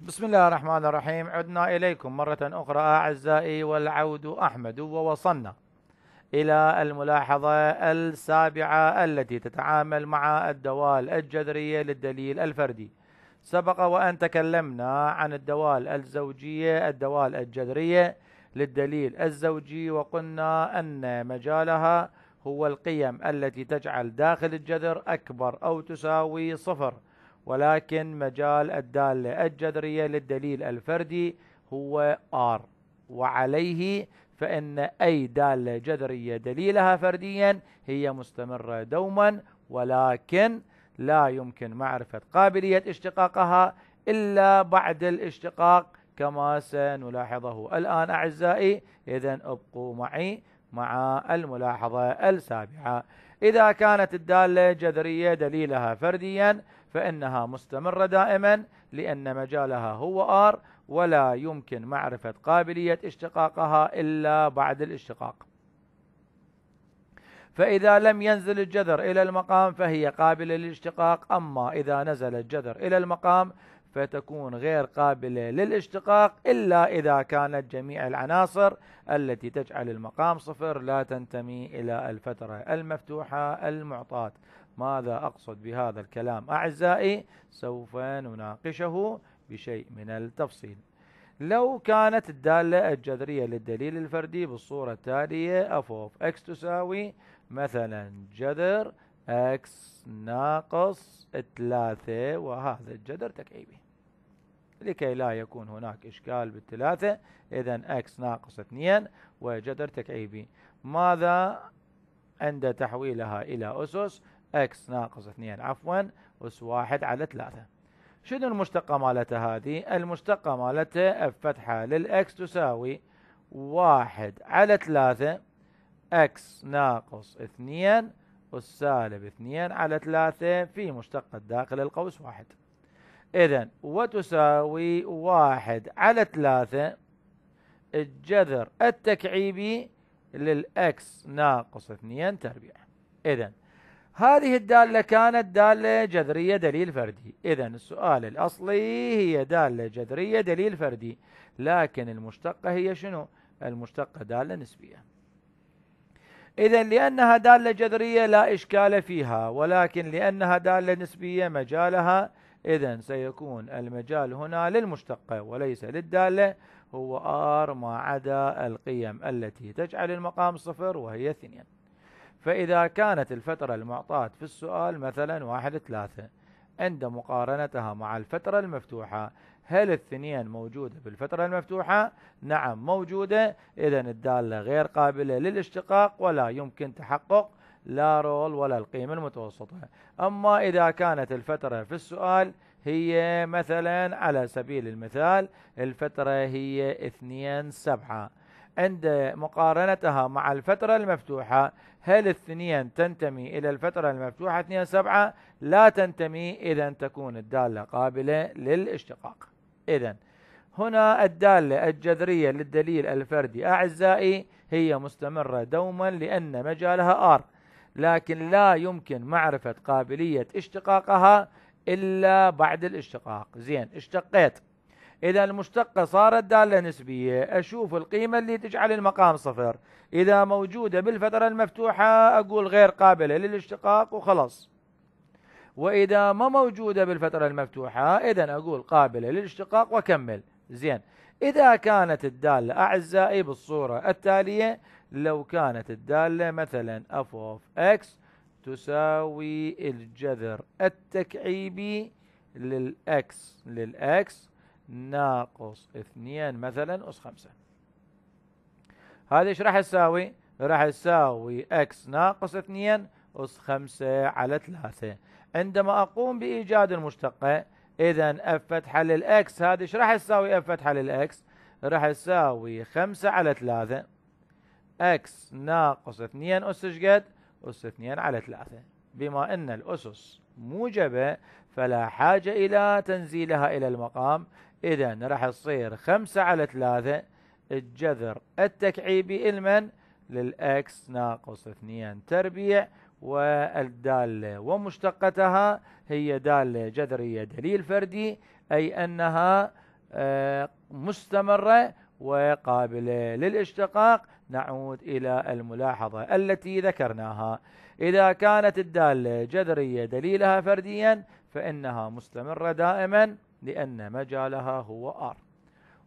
بسم الله الرحمن الرحيم عدنا إليكم مرة أخرى أعزائي والعود أحمد ووصلنا إلى الملاحظة السابعة التي تتعامل مع الدوال الجذرية للدليل الفردي سبق وأن تكلمنا عن الدوال الزوجية الدوال الجذرية للدليل الزوجي وقلنا أن مجالها هو القيم التي تجعل داخل الجذر أكبر أو تساوي صفر ولكن مجال الدالة الجذرية للدليل الفردي هو R وعليه فإن أي دالة جذرية دليلها فرديا هي مستمرة دوما ولكن لا يمكن معرفة قابلية اشتقاقها إلا بعد الاشتقاق كما سنلاحظه الآن أعزائي إذا ابقوا معي مع الملاحظة السابعة إذا كانت الدالة جذرية دليلها فرديا فإنها مستمرة دائما لأن مجالها هو R ولا يمكن معرفة قابلية اشتقاقها إلا بعد الاشتقاق فإذا لم ينزل الجذر إلى المقام فهي قابلة للاشتقاق أما إذا نزل الجذر إلى المقام فتكون غير قابلة للاشتقاق إلا إذا كانت جميع العناصر التي تجعل المقام صفر لا تنتمي إلى الفترة المفتوحة المعطاة ماذا أقصد بهذا الكلام أعزائي سوف نناقشه بشيء من التفصيل لو كانت الدالة الجذرية للدليل الفردي بالصورة التالية f of x تساوي مثلا جذر x ناقص 3 وهذا الجذر تكعيبي لكي لا يكون هناك إشكال بالثلاثة إذا أكس ناقص اثنين وجذر تكعيبي ماذا عند تحويلها إلى أسس أكس ناقص اثنين عفوا أس واحد على ثلاثة شنو المشتقة مالتها هذه المشتقة مالتها الفتحة للأكس تساوي واحد على ثلاثة أكس ناقص اثنين والسالب اثنين على ثلاثة في مشتقة داخل القوس واحد إذا وتساوي واحد على ثلاثة الجذر التكعيبي للإكس ناقص اثنين تربيع إذا هذه الدالة كانت دالة جذرية دليل فردي إذا السؤال الأصلي هي دالة جذرية دليل فردي لكن المشتقة هي شنو؟ المشتقة دالة نسبية إذا لأنها دالة جذرية لا إشكال فيها ولكن لأنها دالة نسبية مجالها إذا سيكون المجال هنا للمشتقة وليس للدالة هو R ما عدا القيم التي تجعل المقام صفر وهي اثنين فإذا كانت الفترة المعطاة في السؤال مثلا واحد ثلاثة عند مقارنتها مع الفترة المفتوحة هل الثنين موجودة بالفترة المفتوحة؟ نعم موجودة إذا الدالة غير قابلة للاشتقاق ولا يمكن تحقق لا رول ولا القيمة المتوسطة أما إذا كانت الفترة في السؤال هي مثلا على سبيل المثال الفترة هي 2 سبعة عند مقارنتها مع الفترة المفتوحة هل الثنين تنتمي إلى الفترة المفتوحة 2 سبعة لا تنتمي إذا تكون الدالة قابلة للاشتقاق إذا هنا الدالة الجذرية للدليل الفردي أعزائي هي مستمرة دوما لأن مجالها R لكن لا يمكن معرفة قابلية اشتقاقها إلا بعد الاشتقاق زين اشتقيت إذا المشتقة صارت دالة نسبية أشوف القيمة اللي تجعل المقام صفر إذا موجودة بالفترة المفتوحة أقول غير قابلة للاشتقاق وخلص وإذا ما موجودة بالفترة المفتوحة إذا أقول قابلة للاشتقاق وأكمل زين إذا كانت الدالة أعزائي بالصورة التالية لو كانت الدالة مثلا أف أوف إكس تساوي الجذر التكعيبي للإكس للإكس ناقص اثنين مثلا أس خمسة هذه ايش راح تساوي؟ راح تساوي إكس ناقص اثنين أس خمسة على ثلاثة عندما أقوم بإيجاد المشتقة اذا اف فتحه للاكس هذه ايش راح تساوي اف فتحه للاكس راح تساوي 5 على 3 اكس ناقص 2 اس ايش قد اس 2 على 3 بما ان الاسس موجبه فلا حاجه الى تنزيلها الى المقام اذا راح تصير 5 على 3 الجذر التكعيبي لمن للاكس ناقص 2 تربيع والدالة ومشتقتها هي دالة جذرية دليل فردي أي أنها آه، مستمرة وقابلة للاشتقاق نعود إلى الملاحظة التي ذكرناها إذا كانت الدالة جذرية دليلها فرديا فإنها مستمرة دائما لأن مجالها هو R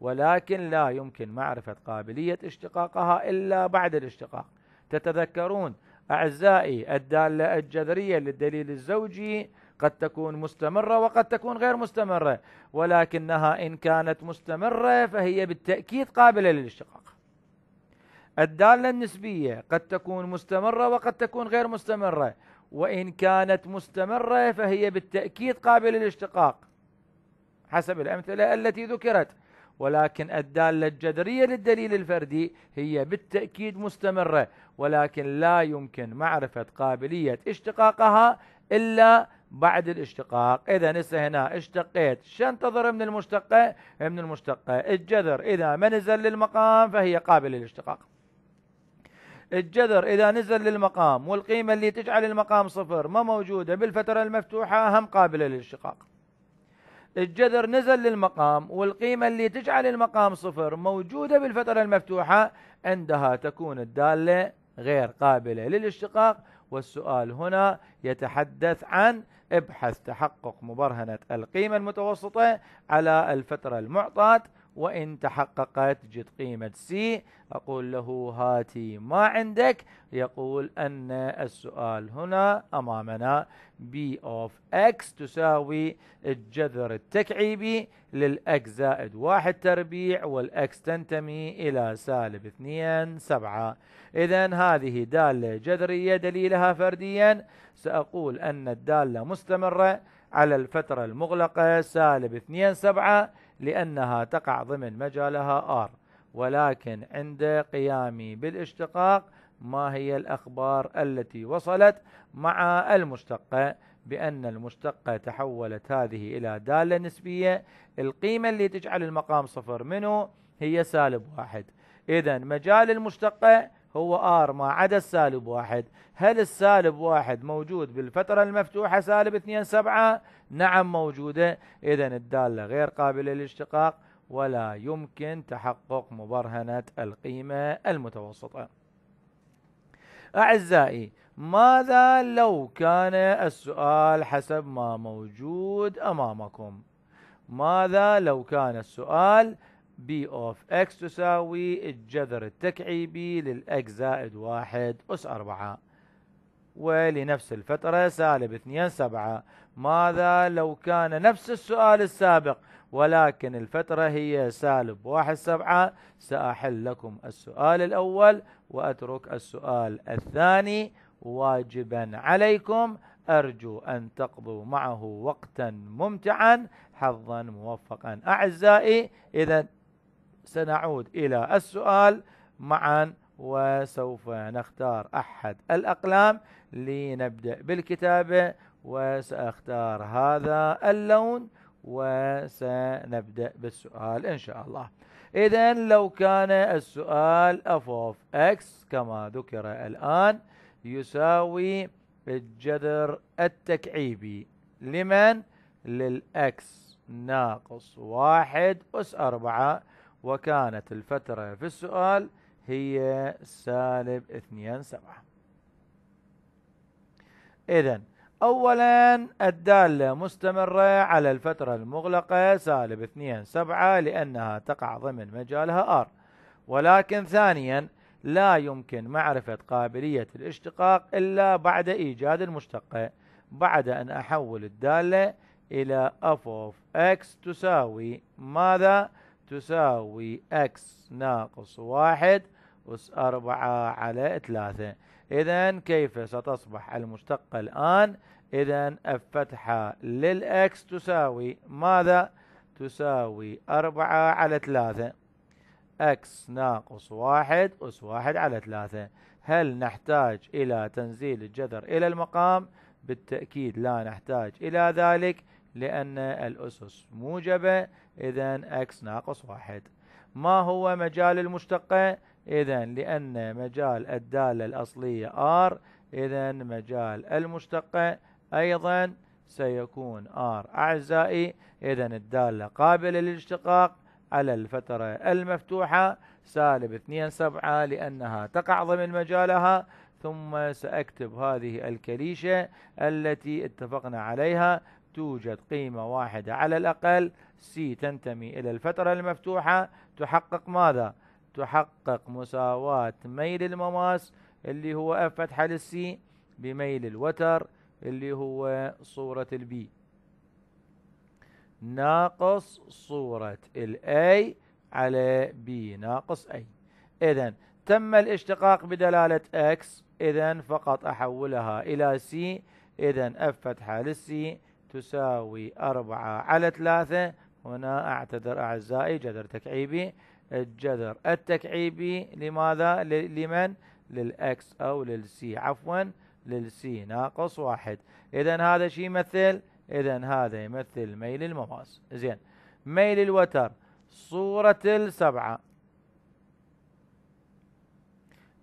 ولكن لا يمكن معرفة قابلية اشتقاقها إلا بعد الاشتقاق تتذكرون أعزائي الدالة الجذرية للدليل الزوجي قد تكون مستمرة وقد تكون غير مستمرة ولكنها إن كانت مستمرة فهي بالتأكيد قابلة للاشتقاق الدالة النسبية قد تكون مستمرة وقد تكون غير مستمرة وإن كانت مستمرة فهي بالتأكيد قابلة للاشتقاق حسب الأمثلة التي ذكرت ولكن الدالة الجذرية للدليل الفردي هي بالتأكيد مستمرة ولكن لا يمكن معرفة قابلية اشتقاقها إلا بعد الاشتقاق إذا نسى هنا اشتقيت شنتظر من المشتقة من المشتقة الجذر إذا ما نزل للمقام فهي قابلة للاشتقاق الجذر إذا نزل للمقام والقيمة اللي تجعل المقام صفر ما موجودة بالفترة المفتوحة هم قابلة للاشتقاق الجذر نزل للمقام والقيمة اللي تجعل المقام صفر موجودة بالفترة المفتوحة عندها تكون الدالة غير قابلة للاشتقاق والسؤال هنا يتحدث عن ابحث تحقق مبرهنة القيمة المتوسطة على الفترة المعطاة وإن تحققت جد قيمة سي أقول له هاتي ما عندك يقول أن السؤال هنا أمامنا B of X تساوي الجذر التكعيبي للإكس زائد واحد تربيع والإكس تنتمي إلى سالب اثنين سبعة إذا هذه دالة جذرية دليلها فرديا سأقول أن الدالة مستمرة على الفترة المغلقة سالب اثنين سبعة لأنها تقع ضمن مجالها R ولكن عند قيامي بالاشتقاق ما هي الأخبار التي وصلت مع المشتقة بأن المشتقة تحولت هذه إلى دالة نسبية القيمة اللي تجعل المقام صفر منه هي سالب واحد إذا مجال المشتقة هو ار ما عدا السالب واحد هل السالب واحد موجود بالفترة المفتوحة سالب اثنين سبعة نعم موجودة اذا الدالة غير قابلة للاشتقاق ولا يمكن تحقق مبرهنة القيمة المتوسطة أعزائي ماذا لو كان السؤال حسب ما موجود أمامكم ماذا لو كان السؤال بي اوف اكس تساوي الجذر التكعيبي للاكس زائد واحد اس أربعة ولنفس الفترة سالب اثنين سبعة ماذا لو كان نفس السؤال السابق ولكن الفترة هي سالب واحد سبعة سأحل لكم السؤال الأول وأترك السؤال الثاني واجبا عليكم أرجو أن تقضوا معه وقتا ممتعا حظا موفقا أعزائي إذا سنعود إلى السؤال معا وسوف نختار أحد الأقلام لنبدأ بالكتابة وسأختار هذا اللون وسنبدأ بالسؤال إن شاء الله إذا لو كان السؤال f of x كما ذكر الآن يساوي الجذر التكعيبي لمن؟ للإكس ناقص واحد أس أربعة وكانت الفترة في السؤال هي سالب اثنين سبعة إذا أولا الدالة مستمرة على الفترة المغلقة سالب اثنين سبعة لأنها تقع ضمن مجالها R ولكن ثانيا لا يمكن معرفة قابلية الاشتقاق إلا بعد إيجاد المشتقة بعد أن أحول الدالة إلى f of x تساوي ماذا؟ تساوي اكس ناقص واحد أس أربعة على ثلاثة إذا كيف ستصبح المشتقة الآن إذا الفتحة للإكس تساوي ماذا؟ تساوي أربعة على ثلاثة إكس ناقص واحد أس واحد على ثلاثة هل نحتاج إلى تنزيل الجذر إلى المقام؟ بالتأكيد لا نحتاج إلى ذلك لأن الأسس موجبة إذا أكس ناقص واحد ما هو مجال المشتقة إذا لأن مجال الدالة الأصلية R إذا مجال المشتقة أيضا سيكون R أعزائي إذا الدالة قابلة للاشتقاق على الفترة المفتوحة سالب 2 سبعة لأنها تقع ضمن مجالها ثم سأكتب هذه الكليشة التي اتفقنا عليها توجد قيمة واحدة على الأقل سي تنتمي إلى الفترة المفتوحة تحقق ماذا؟ تحقق مساواة ميل المماس اللي هو اف فتحة للسي بميل الوتر اللي هو صورة البي ناقص صورة الاي على بي ناقص اي اذا تم الاشتقاق بدلالة اكس اذا فقط احولها الى سي اذا اف فتحة للسي تساوي أربعة على ثلاثة هنا أعتذر أعزائي جذر تكعيبي الجذر التكعيبي لماذا لمن للإكس أو للسي عفوا للسي ناقص واحد إذا هذا شيء يمثل إذا هذا يمثل ميل المماس زين ميل الوتر صورة السبعة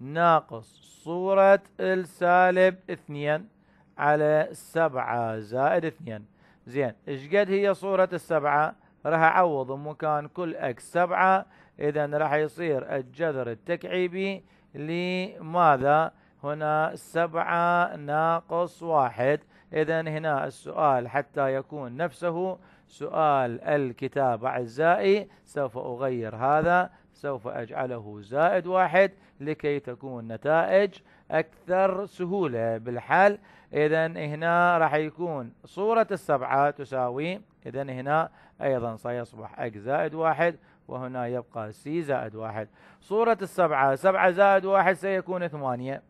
ناقص صورة السالب اثنين على سبعة زائد اثنين زين ايش قد هي صورة السبعة راح اعوض مكان كل اكس سبعة اذا راح يصير الجذر التكعيبي لماذا هنا سبعة ناقص واحد إذا هنا السؤال حتى يكون نفسه سؤال الكتاب أعزائي سوف أغير هذا سوف أجعله زائد واحد لكي تكون النتائج أكثر سهولة بالحل إذا هنا راح يكون صورة السبعة تساوي إذا هنا أيضا سيصبح x زائد واحد وهنا يبقى c زائد واحد صورة السبعة سبعة زائد واحد سيكون ثمانية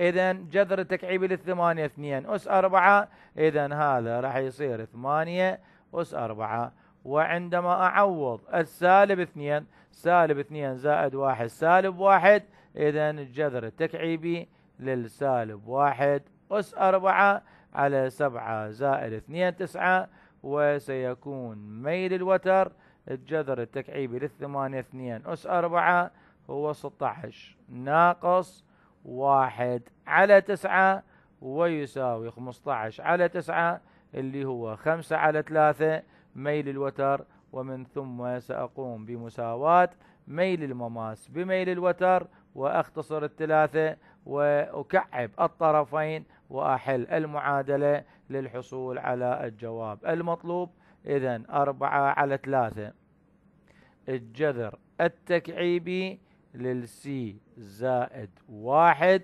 إذا جذر تكعيبي للثمانية اثنين أس أربعة إذا هذا راح يصير ثمانية أس أربعة وعندما أعوض السالب اثنين سالب اثنين زائد واحد سالب واحد إذا الجذر التكعيبي للسالب واحد أس أربعة على سبعة زائد اثنين تسعة وسيكون ميل الوتر الجذر التكعيبي للثمانية اثنين أس أربعة هو 16 ناقص واحد على تسعة ويساوي 15 على تسعة اللي هو خمسة على ثلاثة ميل الوتر ومن ثم سأقوم بمساواة ميل المماس بميل الوتر وأختصر الثلاثة وأكعب الطرفين وأحل المعادلة للحصول على الجواب المطلوب إذا أربعة على ثلاثة الجذر التكعيبي للسي زائد واحد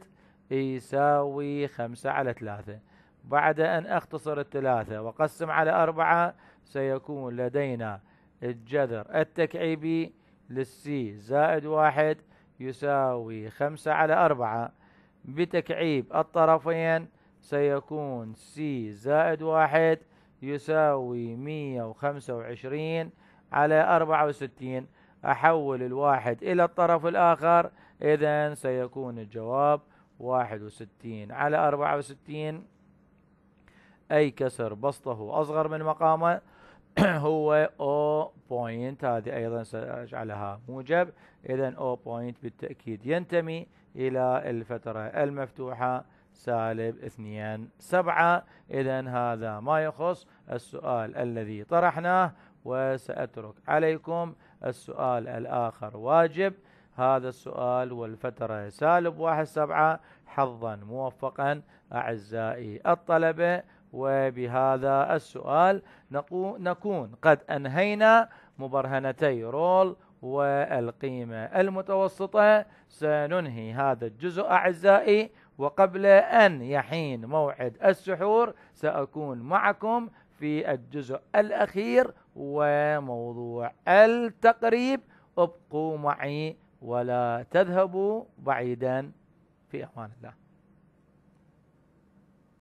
يساوي خمسة على ثلاثة بعد أن أختصر الثلاثة وقسم على أربعة سيكون لدينا الجذر التكعيبي للسي زائد واحد يساوي خمسة على أربعة بتكعيب الطرفين سيكون سي زائد واحد يساوي مية وخمسة وعشرين على أربعة وستين أحول الواحد إلى الطرف الآخر إذا سيكون الجواب واحد وستين على أربعة وستين أي كسر بسطه أصغر من مقامه هو او بوينت هذه ايضا ساجعلها موجب اذا او بوينت بالتاكيد ينتمي الى الفتره المفتوحه سالب اثنين سبعة إذا هذا ما يخص السؤال الذي طرحناه وسأترك عليكم السؤال الآخر واجب هذا السؤال والفترة سالب واحد سبعة حظا موفقا أعزائي الطلبة وبهذا السؤال نكون قد أنهينا مبرهنتي رول والقيمة المتوسطة سننهي هذا الجزء أعزائي وقبل أن يحين موعد السحور سأكون معكم في الجزء الأخير وموضوع التقريب ابقوا معي ولا تذهبوا بعيدا في أمان الله